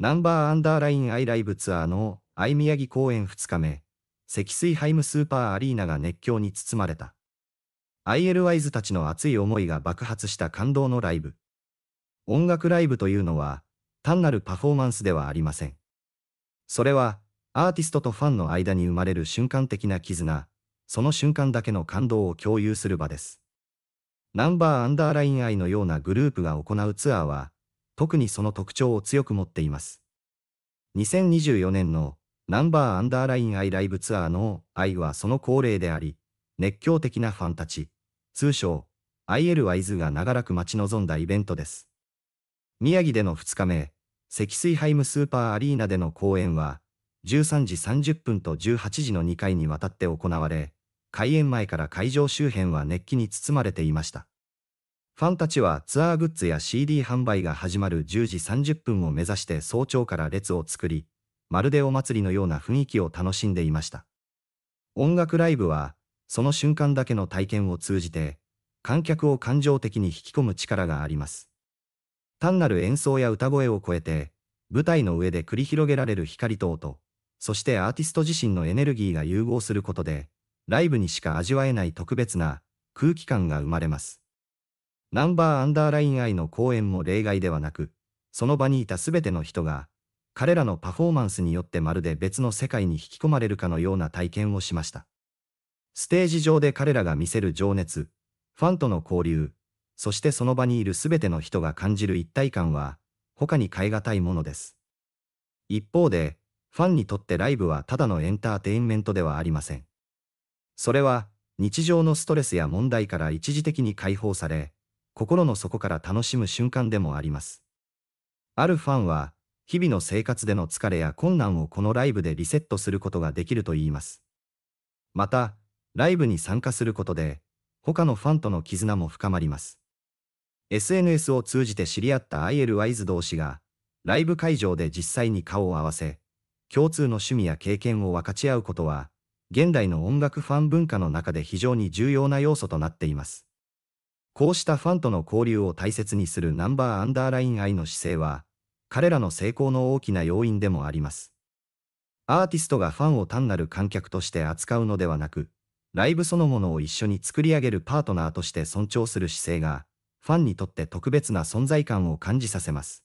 ナンバーアンダーラインアイライブツアーの愛宮城公演2日目、積水ハイムスーパーアリーナが熱狂に包まれた。IL ワイズたちの熱い思いが爆発した感動のライブ。音楽ライブというのは、単なるパフォーマンスではありません。それは、アーティストとファンの間に生まれる瞬間的な絆、その瞬間だけの感動を共有する場です。ナンバーアンダーラインアイのようなグループが行うツアーは、特にその特徴を強く持っています。2024年のナンバーアンダーラインアイライブツアーの愛はその恒例であり、熱狂的なファンたち、通称 ILYZ が長らく待ち望んだイベントです。宮城での2日目、積水ハイムスーパーアリーナでの公演は、13時30分と18時の2回にわたって行われ、開演前から会場周辺は熱気に包まれていました。ファンたちはツアーグッズや CD 販売が始まる10時30分を目指して早朝から列を作り、まるでお祭りのような雰囲気を楽しんでいました。音楽ライブは、その瞬間だけの体験を通じて、観客を感情的に引き込む力があります。単なる演奏や歌声を超えて、舞台の上で繰り広げられる光と音、そしてアーティスト自身のエネルギーが融合することで、ライブにしか味わえない特別な空気感が生まれます。ナンバーアンダーライン愛の公演も例外ではなく、その場にいたすべての人が、彼らのパフォーマンスによってまるで別の世界に引き込まれるかのような体験をしました。ステージ上で彼らが見せる情熱、ファンとの交流、そしてその場にいるすべての人が感じる一体感は、他に変え難いものです。一方で、ファンにとってライブはただのエンターテインメントではありません。それは、日常のストレスや問題から一時的に解放され、心の底から楽しむ瞬間でもあります。あるファンは、日々の生活での疲れや困難をこのライブでリセットすることができると言います。また、ライブに参加することで、他のファンとの絆も深まります。SNS を通じて知り合った ILYs 同士が、ライブ会場で実際に顔を合わせ、共通の趣味や経験を分かち合うことは、現代の音楽ファン文化の中で非常に重要な要素となっています。こうしたファンとの交流を大切にするナンバーアンダーライン愛の姿勢は、彼らの成功の大きな要因でもあります。アーティストがファンを単なる観客として扱うのではなく、ライブそのものを一緒に作り上げるパートナーとして尊重する姿勢が、ファンにとって特別な存在感を感じさせます。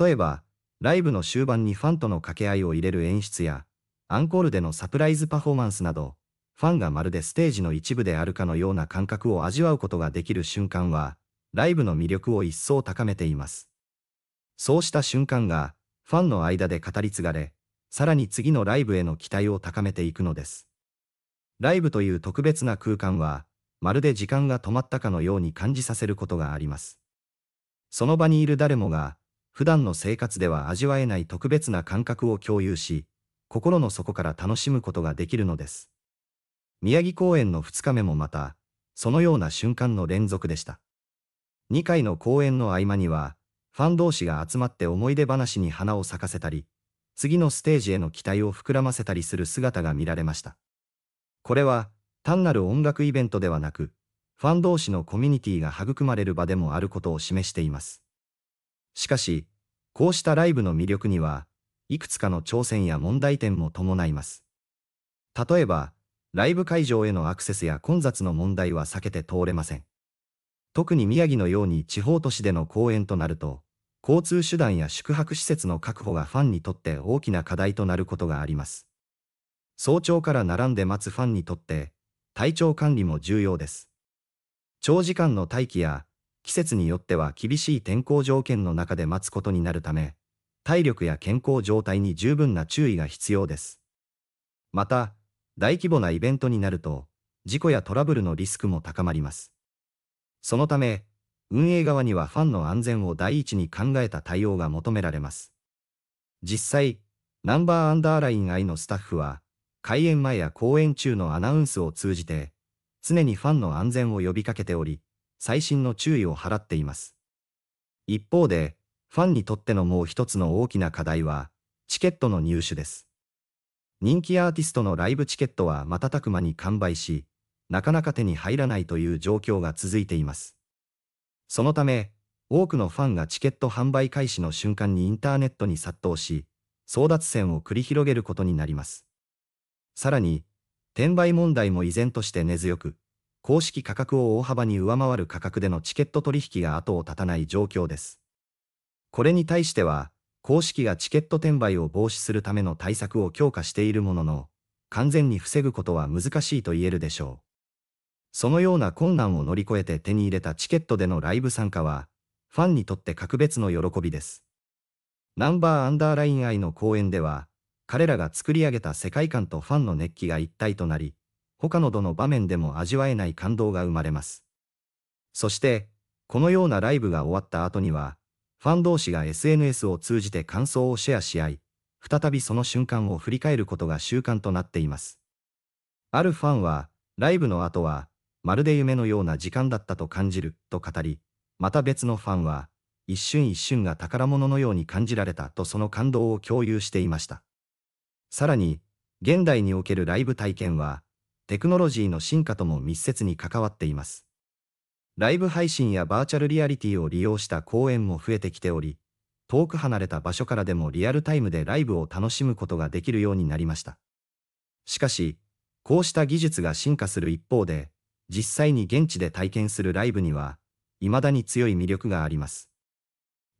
例えば、ライブの終盤にファンとの掛け合いを入れる演出や、アンコールでのサプライズパフォーマンスなど、ファンがまるでステージの一部であるかのような感覚を味わうことができる瞬間は、ライブの魅力を一層高めています。そうした瞬間が、ファンの間で語り継がれ、さらに次のライブへの期待を高めていくのです。ライブという特別な空間は、まるで時間が止まったかのように感じさせることがあります。その場にいる誰もが、普段の生活では味わえない特別な感覚を共有し、心の底から楽しむことができるのです。宮城公演の2日目もまた、そのような瞬間の連続でした。2回の公演の合間には、ファン同士が集まって思い出話に花を咲かせたり、次のステージへの期待を膨らませたりする姿が見られました。これは、単なる音楽イベントではなく、ファン同士のコミュニティが育まれる場でもあることを示しています。しかし、こうしたライブの魅力には、いくつかの挑戦や問題点も伴います。例えば、ライブ会場へのアクセスや混雑の問題は避けて通れません。特に宮城のように地方都市での公演となると、交通手段や宿泊施設の確保がファンにとって大きな課題となることがあります。早朝から並んで待つファンにとって、体調管理も重要です。長時間の待機や、季節によっては厳しい天候条件の中で待つことになるため、体力や健康状態に十分な注意が必要です。また、大規模なイベントになると、事故やトラブルのリスクも高まります。そのため、運営側にはファンの安全を第一に考えた対応が求められます。実際、ナンバーアンダーライン I のスタッフは、開演前や公演中のアナウンスを通じて、常にファンの安全を呼びかけており、最新の注意を払っています。一方で、ファンにとってのもう一つの大きな課題は、チケットの入手です。人気アーティストのライブチケットは瞬く間に完売し、なかなか手に入らないという状況が続いています。そのため、多くのファンがチケット販売開始の瞬間にインターネットに殺到し、争奪戦を繰り広げることになります。さらに、転売問題も依然として根強く、公式価格を大幅に上回る価格でのチケット取引が後を絶たない状況です。これに対しては、公式がチケット転売を防止するための対策を強化しているものの、完全に防ぐことは難しいと言えるでしょう。そのような困難を乗り越えて手に入れたチケットでのライブ参加は、ファンにとって格別の喜びです。ナンバーアンダーライン愛の公演では、彼らが作り上げた世界観とファンの熱気が一体となり、他のどの場面でも味わえない感動が生まれます。そして、このようなライブが終わった後には、ファン同士が SNS を通じて感想をシェアし合い、再びその瞬間を振り返ることが習慣となっています。あるファンは、ライブの後は、まるで夢のような時間だったと感じる、と語り、また別のファンは、一瞬一瞬が宝物のように感じられたとその感動を共有していました。さらに、現代におけるライブ体験は、テクノロジーの進化とも密接に関わっています。ライブ配信やバーチャルリアリティを利用した公演も増えてきており、遠く離れた場所からでもリアルタイムでライブを楽しむことができるようになりました。しかし、こうした技術が進化する一方で、実際に現地で体験するライブには、未だに強い魅力があります。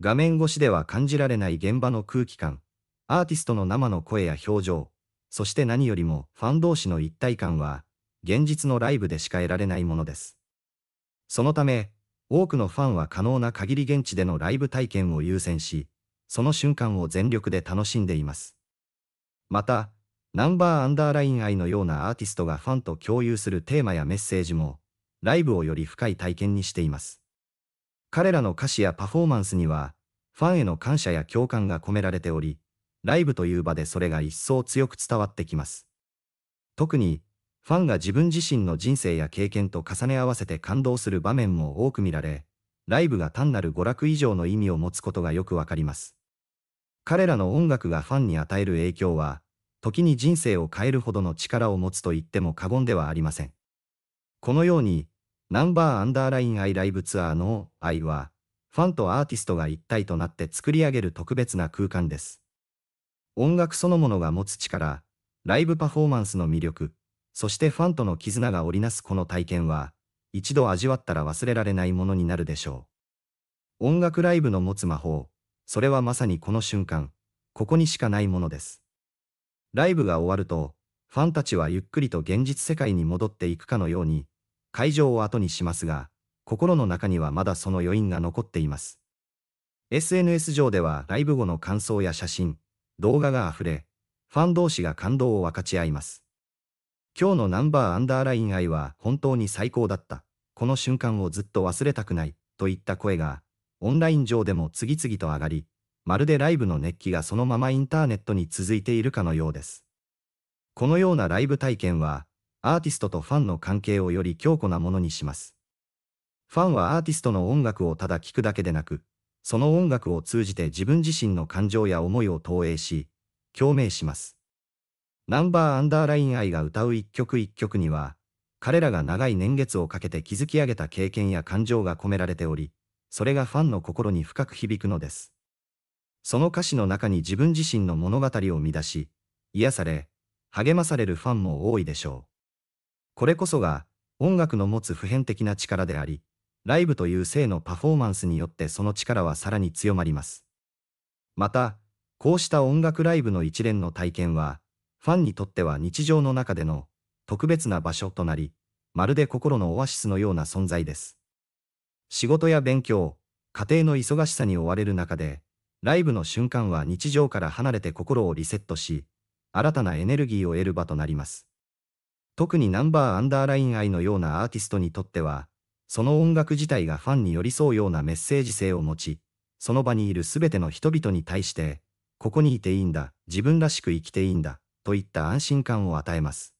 画面越しでは感じられない現場の空気感、アーティストの生の声や表情、そして何よりもファン同士の一体感は、現実のライブでしか得られないものです。そのため、多くのファンは可能な限り現地でのライブ体験を優先し、その瞬間を全力で楽しんでいます。また、ナンバーアンダーライン愛のようなアーティストがファンと共有するテーマやメッセージも、ライブをより深い体験にしています。彼らの歌詞やパフォーマンスには、ファンへの感謝や共感が込められており、ライブという場でそれが一層強く伝わってきます。特に、ファンが自分自身の人生や経験と重ね合わせて感動する場面も多く見られ、ライブが単なる娯楽以上の意味を持つことがよくわかります。彼らの音楽がファンに与える影響は、時に人生を変えるほどの力を持つと言っても過言ではありません。このように、ナンバーアンダーラインアイライブツアーの愛は、ファンとアーティストが一体となって作り上げる特別な空間です。音楽そのものが持つ力、ライブパフォーマンスの魅力、そしてファンとの絆が織りなすこの体験は、一度味わったら忘れられないものになるでしょう。音楽ライブの持つ魔法、それはまさにこの瞬間、ここにしかないものです。ライブが終わると、ファンたちはゆっくりと現実世界に戻っていくかのように、会場を後にしますが、心の中にはまだその余韻が残っています。SNS 上ではライブ後の感想や写真、動画が溢れ、ファン同士が感動を分かち合います。今日のナンバーアンダーライン愛は本当に最高だった。この瞬間をずっと忘れたくない、といった声が、オンライン上でも次々と上がり、まるでライブの熱気がそのままインターネットに続いているかのようです。このようなライブ体験は、アーティストとファンの関係をより強固なものにします。ファンはアーティストの音楽をただ聴くだけでなく、その音楽を通じて自分自身の感情や思いを投影し、共鳴します。ナンバーアンダーライン愛が歌う一曲一曲には、彼らが長い年月をかけて築き上げた経験や感情が込められており、それがファンの心に深く響くのです。その歌詞の中に自分自身の物語を生み出し、癒され、励まされるファンも多いでしょう。これこそが、音楽の持つ普遍的な力であり、ライブという性のパフォーマンスによってその力はさらに強まります。また、こうした音楽ライブの一連の体験は、ファンにとっては日常の中での特別な場所となり、まるで心のオアシスのような存在です。仕事や勉強、家庭の忙しさに追われる中で、ライブの瞬間は日常から離れて心をリセットし、新たなエネルギーを得る場となります。特にナンバーアンダーライン愛のようなアーティストにとっては、その音楽自体がファンに寄り添うようなメッセージ性を持ち、その場にいる全ての人々に対して、ここにいていいんだ、自分らしく生きていいんだ、といった安心感を与えます。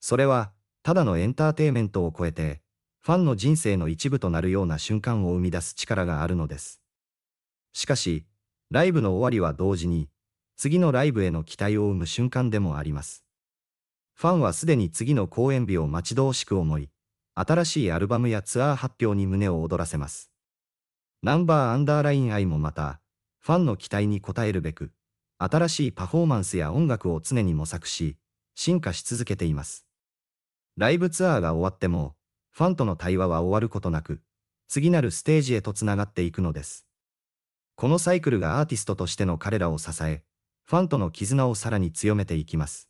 それは、ただのエンターテイメントを超えて、ファンの人生の一部となるような瞬間を生み出す力があるのです。しかし、ライブの終わりは同時に、次のライブへの期待を生む瞬間でもあります。ファンはすでに次の公演日を待ち遠しく思い、新しいアルバムやツアー発表に胸を躍らせます。ナンバーアンダーライン愛もまた、ファンの期待に応えるべく、新しいパフォーマンスや音楽を常に模索し、進化し続けています。ライブツアーが終わっても、ファンとの対話は終わることなく、次なるステージへとつながっていくのです。このサイクルがアーティストとしての彼らを支え、ファンとの絆をさらに強めていきます。